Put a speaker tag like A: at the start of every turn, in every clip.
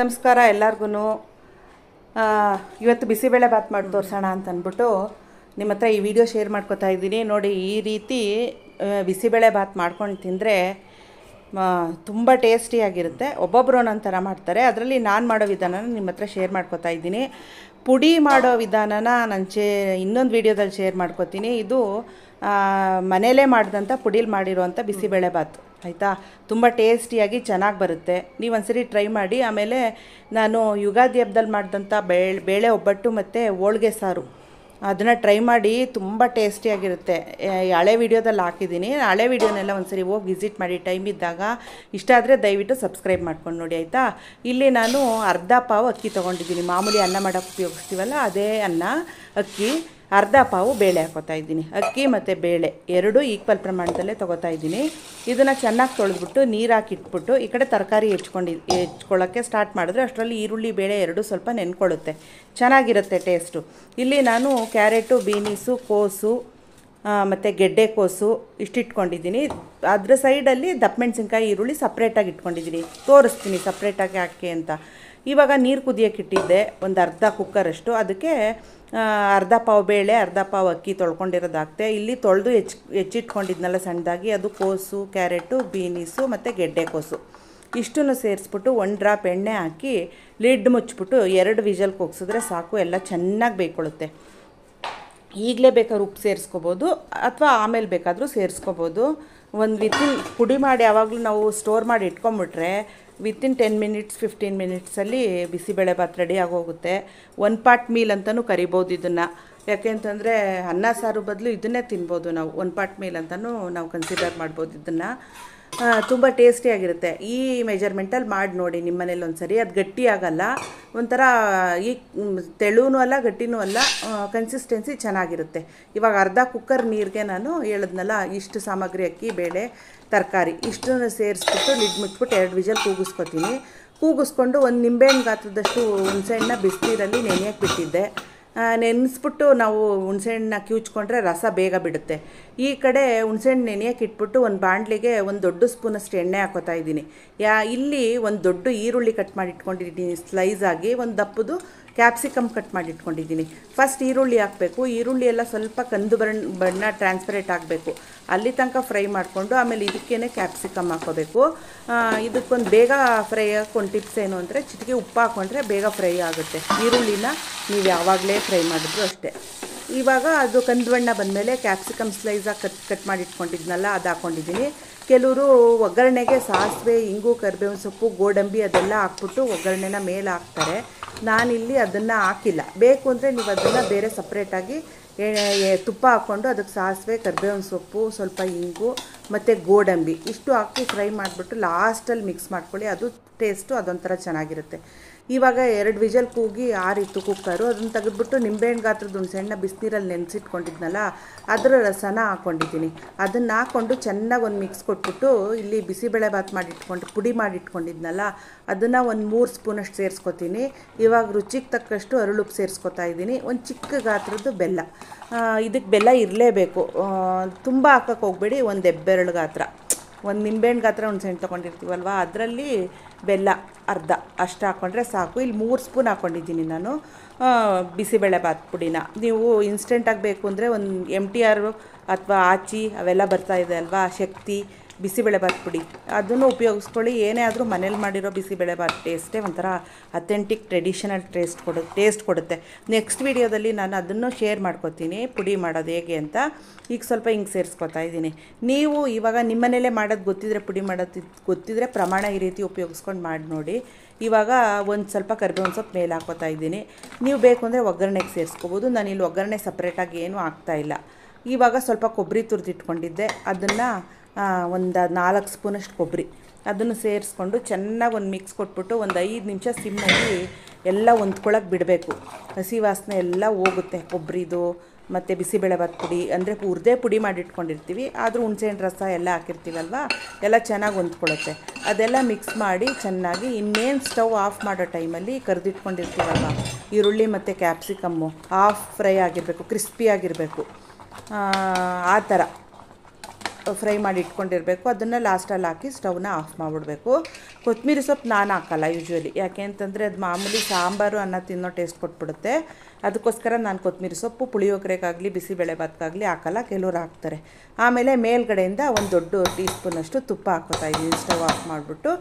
A: ನಮಸ್ಕಾರ ಎಲ್ಲರಿಗೂ ಇವತ್ತು ಬಿಸಿಬೇಳೆ ಬಾತ್ ಮಾಡಿ ತೋರಿಸೋಣ ಅಂತ ನಿಮ್ಮ ಹತ್ರ ಈ ವಿಡಿಯೋ ಶೇರ್ ಮಾಡ್ಕೋತಾ ಇದ್ದೀನಿ ನೋಡಿ ಈ ರೀತಿ ಬಿಸಿಬೇಳೆ ಬಾತ್ ಮಾಡ್ಕೊಂಡು ತಿಂದರೆ ತುಂಬ ಟೇಸ್ಟಿಯಾಗಿರುತ್ತೆ ಒಬ್ಬೊಬ್ಬರು ಒಂದೊಂದು ಥರ ಮಾಡ್ತಾರೆ ಅದರಲ್ಲಿ ನಾನು ಮಾಡೋ ವಿಧಾನನ ನಿಮ್ಮ ಹತ್ರ ಶೇರ್ ಮಾಡ್ಕೋತಾ ಇದ್ದೀನಿ ಪುಡಿ ಮಾಡೋ ವಿಧಾನನ ನಾನು ಚೇ ಇನ್ನೊಂದು ವೀಡಿಯೋದಲ್ಲಿ ಶೇರ್ ಮಾಡ್ಕೊತೀನಿ ಇದು ಮನೇಲೇ ಮಾಡಿದಂಥ ಪುಡೀಲಿ ಮಾಡಿರೋವಂಥ ಬಿಸಿಬೇಳೆ ಬಾತ್ ಆಯಿತಾ ತುಂಬ ಟೇಸ್ಟಿಯಾಗಿ ಚೆನ್ನಾಗಿ ಬರುತ್ತೆ ನೀವು ಸರಿ ಟ್ರೈ ಮಾಡಿ ಆಮೇಲೆ ನಾನು ಯುಗಾದಿ ಹಬ್ಬದಲ್ಲಿ ಮಾಡಿದಂಥ ಬೇಳೆ ಬೇಳೆ ಒಬ್ಬಟ್ಟು ಮತ್ತು ಹೋಳ್ಗೆ ಸಾರು ಅದನ್ನು ಟ್ರೈ ಮಾಡಿ ತುಂಬ ಟೇಸ್ಟಿಯಾಗಿರುತ್ತೆ ಹಳೆ ವೀಡಿಯೋದಲ್ಲಿ ಹಾಕಿದ್ದೀನಿ ಹಳೆ ವೀಡಿಯೋನೆಲ್ಲ ಸರಿ ಹೋಗಿ ವಿಸಿಟ್ ಮಾಡಿ ಟೈಮ್ ಇದ್ದಾಗ ಇಷ್ಟ ಆದರೆ ದಯವಿಟ್ಟು ಸಬ್ಸ್ಕ್ರೈಬ್ ಮಾಡ್ಕೊಂಡು ನೋಡಿ ಆಯಿತಾ ಇಲ್ಲಿ ನಾನು ಅರ್ಧ ಪಾವು ಅಕ್ಕಿ ತೊಗೊಂಡಿದ್ದೀನಿ ಮಾಮೂಲಿ ಅನ್ನ ಮಾಡೋಕ್ಕೆ ಉಪಯೋಗಿಸ್ತೀವಲ್ಲ ಅದೇ ಅನ್ನ ಅಕ್ಕಿ ಅರ್ಧ ಪಾವು ಬೇಳೆ ಹಾಕೋತಾ ಇದ್ದೀನಿ ಅಕ್ಕಿ ಮತ್ತು ಬೇಳೆ ಎರಡೂ ಈಕ್ವಲ್ ಪ್ರಮಾಣದಲ್ಲೇ ತೊಗೋತಾ ಇದ್ದೀನಿ ಇದನ್ನು ಚೆನ್ನಾಗಿ ತೊಳೆದ್ಬಿಟ್ಟು ನೀರು ಹಾಕಿಟ್ಬಿಟ್ಟು ಈ ಕಡೆ ತರಕಾರಿ ಹೆಚ್ಕೊಂಡು ಹೆಚ್ಕೊಳ್ಳೋಕ್ಕೆ ಸ್ಟಾರ್ಟ್ ಮಾಡಿದ್ರೆ ಅಷ್ಟರಲ್ಲಿ ಈರುಳ್ಳಿ ಬೇಳೆ ಎರಡೂ ಸ್ವಲ್ಪ ನೆನ್ಕೊಳ್ಳುತ್ತೆ ಚೆನ್ನಾಗಿರುತ್ತೆ ಟೇಸ್ಟು ಇಲ್ಲಿ ನಾನು ಕ್ಯಾರೆಟು ಬೀನೀಸು ಕೋಸು ಮತ್ತು ಗೆಡ್ಡೆಕೋಸು ಇಷ್ಟಿಟ್ಕೊಂಡಿದ್ದೀನಿ ಅದರ ಸೈಡಲ್ಲಿ ದಪ್ಪ ಮೆಣಸಿನ್ಕಾಯಿ ಈರುಳ್ಳಿ ಸಪ್ರೇಟಾಗಿ ಇಟ್ಕೊಂಡಿದ್ದೀನಿ ತೋರಿಸ್ತೀನಿ ಸಪ್ರೇಟಾಗಿ ಹಾಕಿ ಅಂತ ಇವಾಗ ನೀರು ಇಟ್ಟಿದ್ದೆ ಒಂದು ಅರ್ಧ ಅಷ್ಟು ಅದಕ್ಕೆ ಅರ್ಧ ಪಾವು ಬೇಳೆ ಅರ್ಧ ಪಾವು ಅಕ್ಕಿ ತೊಳ್ಕೊಂಡಿರೋದಾಗುತ್ತೆ ಇಲ್ಲಿ ತೊಳೆದು ಹೆಚ್ ಹೆಚ್ಚಿಟ್ಕೊಂಡಿದ್ನಲ್ಲ ಸಣ್ಣದಾಗಿ ಅದು ಕೋಸು ಕ್ಯಾರೆಟು ಬೀನೀಸು ಮತ್ತು ಗೆಡ್ಡೆಕೋಸು ಇಷ್ಟನ್ನು ಸೇರಿಸ್ಬಿಟ್ಟು ಒಂದು ಡ್ರಾಪ್ ಎಣ್ಣೆ ಹಾಕಿ ಲಿಡ್ ಮುಚ್ಚಿಬಿಟ್ಟು ಎರಡು ವಿಜಲ್ ಕೋಗ್ಸಿದ್ರೆ ಸಾಕು ಎಲ್ಲ ಚೆನ್ನಾಗಿ ಬೇಯ್ಕೊಳ್ಳುತ್ತೆ ಈಗಲೇ ಬೇಕಾದ್ರೂ ಉಪ್ಪು ಸೇರಿಸ್ಕೋಬೋದು ಅಥವಾ ಆಮೇಲೆ ಬೇಕಾದರೂ ಸೇರಿಸ್ಕೋಬೋದು ಒಂದು ವಿತಿಲ್ ಪುಡಿ ಮಾಡಿ ಯಾವಾಗಲೂ ನಾವು ಸ್ಟೋರ್ ಮಾಡಿ ಇಟ್ಕೊಂಬಿಟ್ರೆ ವಿತಿನ್ ಟೆನ್ ಮಿನಿಟ್ಸ್ ಫಿಫ್ಟೀನ್ ಮಿನಿಟ್ಸಲ್ಲಿ ಬಿಸಿಬೇಳೆ ಭಾತ್ ರೆಡಿ ಆಗೋಗುತ್ತೆ ಒನ್ ಪಾರ್ಟ್ ಮೀಲ್ ಅಂತಲೂ ಕರಿಬೋದು ಇದನ್ನು ಯಾಕೆಂತಂದರೆ ಅನ್ನ ಸಾರು ಬದಲು ಇದನ್ನೇ ತಿನ್ಬೋದು ನಾವು ಒನ್ ಪಾರ್ಟ್ ಮೀಲ್ ಅಂತಲೂ ನಾವು ಕನ್ಸಿಡರ್ ಮಾಡ್ಬೋದು ಇದನ್ನು ತುಂಬ ಟೇಸ್ಟಿಯಾಗಿರುತ್ತೆ ಈ ಮೆಜರ್ಮೆಂಟಲ್ಲಿ ಮಾಡಿ ನೋಡಿ ನಿಮ್ಮ ಮನೇಲಿ ಒಂದು ಸರಿ ಅದು ಗಟ್ಟಿ ಆಗಲ್ಲ ಒಂಥರ ಈ ತೆಳುವೂ ಅಲ್ಲ ಗಟ್ಟಿನೂ ಅಲ್ಲ ಕನ್ಸಿಸ್ಟೆನ್ಸಿ ಚೆನ್ನಾಗಿರುತ್ತೆ ಇವಾಗ ಅರ್ಧ ಕುಕ್ಕರ್ ನೀರಿಗೆ ನಾನು ಹೇಳಿದ್ನಲ್ಲ ಇಷ್ಟು ಸಾಮಗ್ರಿ ಅಕ್ಕಿ ಬೇಳೆ ತರಕಾರಿ ಇಷ್ಟನ್ನು ಸೇರಿಸ್ಬಿಟ್ಟು ಲಿಡ್ ಮುಟ್ಬಿಟ್ಟು ಎರಡು ವಿಜಲ್ ಕೂಗಿಸ್ಕೊತೀನಿ ಕೂಗಿಸ್ಕೊಂಡು ಒಂದು ನಿಂಬೆಹಣ್ಣು ಗಾತ್ರದಷ್ಟು ಹುಣಸೆಹಣ್ಣ ಬಿಸಿನೀರಲ್ಲಿ ನೆನೆಯಕ್ಕೆ ಬಿಟ್ಟಿದ್ದೆ ನೆನೆಸ್ಬಿಟ್ಟು ನಾವು ಹುಣಸೆಹಣ್ಣ ಕಿವುಚ್ಕೊಂಡ್ರೆ ರಸ ಬೇಗ ಬಿಡುತ್ತೆ ಈ ಕಡೆ ಹುಣಸೆಹಣ್ಣು ನೆನೆಯೋಕೆ ಇಟ್ಬಿಟ್ಟು ಒಂದು ಬಾಣ್ಲಿಗೆ ಒಂದು ದೊಡ್ಡ ಸ್ಪೂನಷ್ಟು ಎಣ್ಣೆ ಹಾಕೋತಾ ಇದ್ದೀನಿ ಯಾ ಇಲ್ಲಿ ಒಂದು ದೊಡ್ಡ ಈರುಳ್ಳಿ ಕಟ್ ಮಾಡಿ ಇಟ್ಕೊಂಡಿದ್ದೀನಿ ಸ್ಲೈಸ್ ಆಗಿ ಒಂದು ದಪ್ಪದು ಕ್ಯಾಪ್ಸಿಕಮ್ ಕಟ್ ಮಾಡಿಟ್ಕೊಂಡಿದ್ದೀನಿ ಫಸ್ಟ್ ಈರುಳ್ಳಿ ಹಾಕಬೇಕು ಈರುಳ್ಳಿ ಎಲ್ಲ ಸ್ವಲ್ಪ ಕಂದು ಬಣ್ಣ ಬಣ್ಣ ಟ್ರಾನ್ಸ್ಪರೆಂಟ್ ಆಗಬೇಕು ಅಲ್ಲಿ ತನಕ ಫ್ರೈ ಮಾಡಿಕೊಂಡು ಆಮೇಲೆ ಇದಕ್ಕೇ ಕ್ಯಾಪ್ಸಿಕಮ್ ಹಾಕೋಬೇಕು ಇದಕ್ಕೊಂದು ಬೇಗ ಫ್ರೈ ಹಾಕೊಂಡು ಟಿಪ್ಸ್ ಏನು ಅಂದರೆ ಚಿಟಿಕೆ ಉಪ್ಪು ಹಾಕೊಂಡ್ರೆ ಬೇಗ ಫ್ರೈ ಆಗುತ್ತೆ ಈರುಳ್ಳಿನ ನೀವು ಯಾವಾಗಲೇ ಫ್ರೈ ಮಾಡಿದ್ರು ಅಷ್ಟೇ ಇವಾಗ ಅದು ಕಂದು ಬಣ್ಣ ಬಂದಮೇಲೆ ಕ್ಯಾಪ್ಸಿಕಮ್ ಸ್ಲೈಸಾಗಿ ಕಟ್ ಕಟ್ ಮಾಡಿ ಇಟ್ಕೊಂಡಿದ್ನಲ್ಲ ಅದು ಹಾಕ್ಕೊಂಡಿದ್ದೀನಿ ಕೆಲವರು ಒಗ್ಗರಣೆಗೆ ಸಾಸಿವೆ ಇಂಗು ಕರ್ಬೇವಿನ ಸೊಪ್ಪು ಗೋಡಂಬಿ ಅದೆಲ್ಲ ಹಾಕ್ಬಿಟ್ಟು ಒಗ್ಗರಣೆನ ಮೇಲೆ ಹಾಕ್ತಾರೆ ನಾನಿಲ್ಲಿ ಅದನ್ನು ಹಾಕಿಲ್ಲ ಬೇಕು ಅಂದರೆ ನೀವು ಅದನ್ನು ಬೇರೆ ಸಪ್ರೇಟಾಗಿ ತುಪ್ಪ ಹಾಕ್ಕೊಂಡು ಅದಕ್ಕೆ ಸಾಸಿವೆ ಕರ್ಬೇವಿನ ಸೊಪ್ಪು ಸ್ವಲ್ಪ ಇಂಗು ಮತ್ತು ಗೋಡಂಬಿ ಇಷ್ಟು ಹಾಕಿ ಫ್ರೈ ಮಾಡಿಬಿಟ್ಟು ಲಾಸ್ಟಲ್ಲಿ ಮಿಕ್ಸ್ ಮಾಡ್ಕೊಳ್ಳಿ ಅದು ಟೇಸ್ಟು ಅದೊಂಥರ ಚೆನ್ನಾಗಿರುತ್ತೆ ಇವಾಗ ಎರಡು ವಿಜಲ್ ಕೂಗಿ ಆರಿತ್ತು ಕುಕ್ಕರು ಅದನ್ನ ತೆಗೆದ್ಬಿಟ್ಟು ನಿಂಬೆಹಣ್ಣು ಗಾತ್ರದ ಒಂದು ಸಣ್ಣ ಬಿಸಿನೀರಲ್ಲಿ ನೆನೆಸಿಟ್ಕೊಂಡಿದ್ನಲ್ಲ ಅದರ ರಸನ ಹಾಕ್ಕೊಂಡಿದ್ದೀನಿ ಅದನ್ನು ಹಾಕ್ಕೊಂಡು ಚೆನ್ನಾಗಿ ಒಂದು ಮಿಕ್ಸ್ ಕೊಟ್ಬಿಟ್ಟು ಇಲ್ಲಿ ಬಿಸಿಬೇಳೆ ಬಾತ್ ಮಾಡಿಟ್ಕೊಂಡು ಪುಡಿ ಮಾಡಿಟ್ಕೊಂಡಿದ್ನಲ್ಲ ಅದನ್ನು ಒಂದು ಮೂರು ಸ್ಪೂನಷ್ಟು ಸೇರಿಸ್ಕೊತೀನಿ ಇವಾಗ ರುಚಿಗೆ ತಕ್ಕಷ್ಟು ಅರಳುಪ್ಪು ಸೇರಿಸ್ಕೊತಾ ಇದ್ದೀನಿ ಒಂದು ಚಿಕ್ಕ ಗಾತ್ರದ್ದು ಬೆಲ್ಲ ಇದಕ್ಕೆ ಬೆಲ್ಲ ಇರಲೇಬೇಕು ತುಂಬ ಹಾಕಕ್ಕೆ ಹೋಗ್ಬೇಡಿ ಒಂದು ಹೆಬ್ಬೆರಳು ಗಾತ್ರ ಒಂದು ನಿಂಬೆಹಣ್ಣು ಗಾತ್ರ ಹುಣ್ಸೆಹಣ್ಣು ತೊಗೊಂಡಿರ್ತೀವಲ್ವ ಅದರಲ್ಲಿ ಬೆಲ್ಲ ಅರ್ಧ ಅಷ್ಟು ಹಾಕ್ಕೊಂಡ್ರೆ ಸಾಕು ಇಲ್ಲಿ ಮೂರು ಸ್ಪೂನ್ ಹಾಕ್ಕೊಂಡಿದ್ದೀನಿ ನಾನು ಬಿಸಿಬೇಳೆಬಾತ್ ಪುಡಿನ ನೀವು ಇನ್ಸ್ಟೆಂಟಾಗಿ ಬೇಕು ಅಂದರೆ ಒಂದು ಎಮ್ ಟಿ ಆರು ಅಥವಾ ಆಚಿ ಅವೆಲ್ಲ ಬರ್ತಾ ಇದೆ ಅಲ್ವಾ ಶಕ್ತಿ ಬಿಸಿಬೇಳೆಬಾತ್ ಪುಡಿ ಅದನ್ನು ಉಪಯೋಗಿಸ್ಕೊಳ್ಳಿ ಏನೇ ಆದರೂ ಮನೇಲಿ ಮಾಡಿರೋ ಬಿಸಿಬೇಳೆಬಾತ್ ಟೇಸ್ಟೇ ಒಂಥರ ಅಥೆಂಟಿಕ್ ಟ್ರೆಡಿಷನಲ್ ಟೇಸ್ಟ್ ಕೊಡು ಟೇಸ್ಟ್ ಕೊಡುತ್ತೆ ನೆಕ್ಸ್ಟ್ ವೀಡಿಯೋದಲ್ಲಿ ನಾನು ಅದನ್ನು ಶೇರ್ ಮಾಡ್ಕೊತೀನಿ ಪುಡಿ ಮಾಡೋದು ಹೇಗೆ ಅಂತ ಈಗ ಸ್ವಲ್ಪ ಹಿಂಗೆ ಸೇರಿಸ್ಕೊತಾ ಇದ್ದೀನಿ ನೀವು ಇವಾಗ ನಿಮ್ಮನೇಲೇ ಮಾಡೋದು ಗೊತ್ತಿದ್ರೆ ಪುಡಿ ಮಾಡೋದು ಗೊತ್ತಿದ್ರೆ ಪ್ರಮಾಣ ಈ ರೀತಿ ಉಪಯೋಗಿಸ್ಕೊಂಡು ಮಾಡಿ ನೋಡಿ ಇವಾಗ ಒಂದು ಸ್ವಲ್ಪ ಒಂದು ಸ್ವಲ್ಪ ಮೇಲೆ ಹಾಕೋತಾ ಇದ್ದೀನಿ ನೀವು ಬೇಕು ಅಂದರೆ ಒಗ್ಗರಣೆಗೆ ಸೇರಿಸ್ಕೋಬೋದು ಇಲ್ಲಿ ಒಗ್ಗರಣೆ ಸಪ್ರೇಟಾಗಿ ಏನೂ ಆಗ್ತಾಯಿಲ್ಲ ಇವಾಗ ಸ್ವಲ್ಪ ಕೊಬ್ಬರಿ ತುರಿದಿಟ್ಕೊಂಡಿದ್ದೆ ಅದನ್ನು ಒಂದು ನಾಲ್ಕು ಸ್ಪೂನಷ್ಟು ಕೊಬ್ಬರಿ ಅದನ್ನು ಸೇರಿಸ್ಕೊಂಡು ಚೆನ್ನಾಗಿ ಒಂದು ಮಿಕ್ಸ್ ಕೊಟ್ಬಿಟ್ಟು ಒಂದು ಐದು ನಿಮಿಷ ಸಿಮ್ಮಲ್ಲಿ ಎಲ್ಲ ಹೊಂದ್ಕೊಳಕ್ಕೆ ಬಿಡಬೇಕು ಹಸಿ ವಾಸನೆ ಎಲ್ಲ ಹೋಗುತ್ತೆ ಕೊಬ್ಬರಿದು ಮತ್ತು ಬಿಸಿಬೇಳೆಭಾತ್ ಪುಡಿ ಅಂದರೆ ಹುರ್ದೇ ಪುಡಿ ಮಾಡಿಟ್ಕೊಂಡಿರ್ತೀವಿ ಆದರೂ ಹುಣಸೆಹಣ್ಣು ರಸ ಎಲ್ಲ ಹಾಕಿರ್ತೀವಲ್ವ ಎಲ್ಲ ಚೆನ್ನಾಗಿ ಹೊಂದ್ಕೊಳ್ಳುತ್ತೆ ಅದೆಲ್ಲ ಮಿಕ್ಸ್ ಮಾಡಿ ಚೆನ್ನಾಗಿ ಇನ್ನೇನು ಸ್ಟವ್ ಆಫ್ ಮಾಡೋ ಟೈಮಲ್ಲಿ ಕರೆದಿಟ್ಕೊಂಡಿರ್ತೀವಲ್ವ ಈರುಳ್ಳಿ ಮತ್ತು ಕ್ಯಾಪ್ಸಿಕಮ್ಮು ಆಫ್ ಫ್ರೈ ಆಗಿರಬೇಕು ಕ್ರಿಸ್ಪಿ ಆಗಿರಬೇಕು ಆ ಥರ ಫ್ರೈ ಮಾಡಿ ಇಟ್ಕೊಂಡಿರಬೇಕು ಅದನ್ನು ಲಾಸ್ಟಲ್ಲಿ ಹಾಕಿ ಸ್ಟವ್ನ ಆಫ್ ಮಾಡಿಬಿಡ್ಬೇಕು ಕೊತ್ತಂಬರಿ ಸೊಪ್ಪು ನಾನು ಹಾಕಲ್ಲ ಯೂಶ್ವಲಿ ಯಾಕೆ ಅಂತಂದರೆ ಅದು ಮಾಮೂಲಿ ಸಾಂಬಾರು ಅನ್ನ ತಿನ್ನೋ ಟೇಸ್ಟ್ ಕೊಟ್ಬಿಡುತ್ತೆ ಅದಕ್ಕೋಸ್ಕರ ನಾನು ಕೊತ್ತಂಬರಿ ಸೊಪ್ಪು ಪುಳಿಯೋಗರೆಗಾಗಲಿ ಬಿಸಿಬೇಳೆ ಹಾಕಲ್ಲ ಕೆಲವ್ರು ಹಾಕ್ತಾರೆ ಆಮೇಲೆ ಮೇಲ್ಗಡೆಯಿಂದ ಒಂದು ದೊಡ್ಡ ಟೀ ಸ್ಪೂನಷ್ಟು ತುಪ್ಪ ಹಾಕೋತಾ ಇದ್ದೀನಿ ಸ್ಟವ್ ಆಫ್ ಮಾಡಿಬಿಟ್ಟು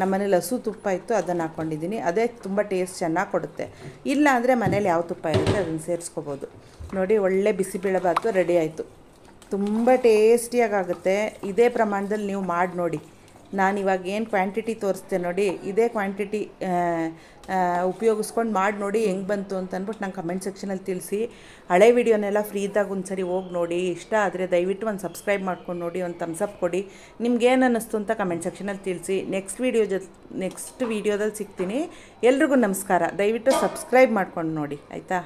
A: ನಮ್ಮನೇಲಿ ಹಸು ತುಪ್ಪ ಇತ್ತು ಅದನ್ನು ಹಾಕ್ಕೊಂಡಿದ್ದೀನಿ ಅದೇ ತುಂಬ ಟೇಸ್ಟ್ ಚೆನ್ನಾಗಿ ಕೊಡುತ್ತೆ ಇಲ್ಲ ಅಂದರೆ ಮನೇಲಿ ಯಾವ ತುಪ್ಪ ಇರುತ್ತೆ ಅದನ್ನು ಸೇರಿಸ್ಕೋಬೋದು ನೋಡಿ ಒಳ್ಳೆ ಬಿಸಿಬೇಳೆಬಾತು ರೆಡಿ ಆಯಿತು ತುಂಬ ಟೇಸ್ಟಿಯಾಗಾಗುತ್ತೆ ಇದೇ ಪ್ರಮಾಣದಲ್ಲಿ ನೀವು ಮಾಡಿ ನೋಡಿ ನಾನಿವಾಗ ಏನು ಕ್ವಾಂಟಿಟಿ ತೋರಿಸ್ತೇನೆ ನೋಡಿ ಇದೇ ಕ್ವಾಂಟಿಟಿ ಉಪಯೋಗಿಸ್ಕೊಂಡು ಮಾಡಿ ನೋಡಿ ಹೆಂಗೆ ಬಂತು ಅಂತ ಅಂದ್ಬಿಟ್ಟು ನಂಗೆ ಕಮೆಂಟ್ ಸೆಕ್ಷನಲ್ಲಿ ತಿಳಿಸಿ ಹಳೆ ವೀಡಿಯೋನೆಲ್ಲ ಫ್ರೀ ಇದ್ದಾಗ ಒಂದು ಸರಿ ಹೋಗಿ ನೋಡಿ ಇಷ್ಟ ಆದರೆ ದಯವಿಟ್ಟು ಒಂದು ಸಬ್ಸ್ಕ್ರೈಬ್ ಮಾಡ್ಕೊಂಡು ನೋಡಿ ಒಂದು ಥಮ್ಸಪ್ ಕೊಡಿ ಏನು ಅನ್ನಿಸ್ತು ಅಂತ ಕಮೆಂಟ್ ಸೆಕ್ಷನಲ್ಲಿ ತಿಳಿಸಿ ನೆಕ್ಸ್ಟ್ ವೀಡಿಯೋ ಜೊ ನೆಕ್ಸ್ಟ್ ವೀಡಿಯೋದಲ್ಲಿ ಸಿಗ್ತೀನಿ ಎಲ್ರಿಗೂ ನಮಸ್ಕಾರ ದಯವಿಟ್ಟು ಸಬ್ಸ್ಕ್ರೈಬ್ ಮಾಡ್ಕೊಂಡು ನೋಡಿ ಆಯಿತಾ